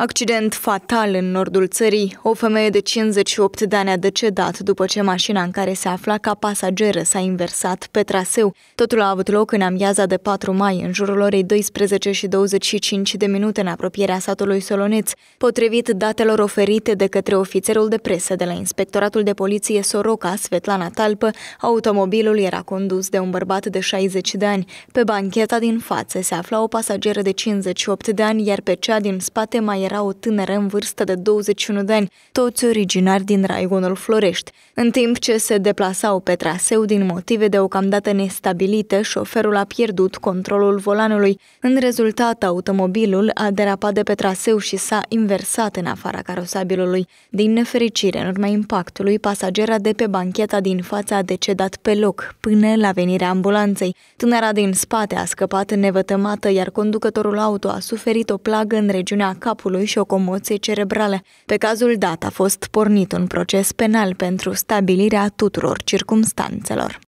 Accident fatal în nordul țării. O femeie de 58 de ani a decedat după ce mașina în care se afla ca pasageră s-a inversat pe traseu. Totul a avut loc în amiaza de 4 mai, în jurul orei 12 și 25 de minute în apropierea satului Soloneț, potrivit datelor oferite de către ofițerul de presă de la Inspectoratul de Poliție Soroca, Svetlana Talpă, automobilul era condus de un bărbat de 60 de ani. Pe bancheta din față se afla o pasageră de 58 de ani, iar pe cea din spate mai era o tânără în vârstă de 21 de ani, toți originari din Raigonul Florești. În timp ce se deplasau pe traseu din motive deocamdată nestabilite, șoferul a pierdut controlul volanului. În rezultat, automobilul a derapat de pe traseu și s-a inversat în afara carosabilului. Din nefericire, în urma impactului, pasagera de pe bancheta din față a decedat pe loc, până la venirea ambulanței. Tânăra din spate a scăpat nevătămată, iar conducătorul auto a suferit o plagă în regiunea capului mozgului și o comoție cerebrală. Pe cazul dat a fost pornit un proces penal pentru stabilirea tuturor circumstanțelor.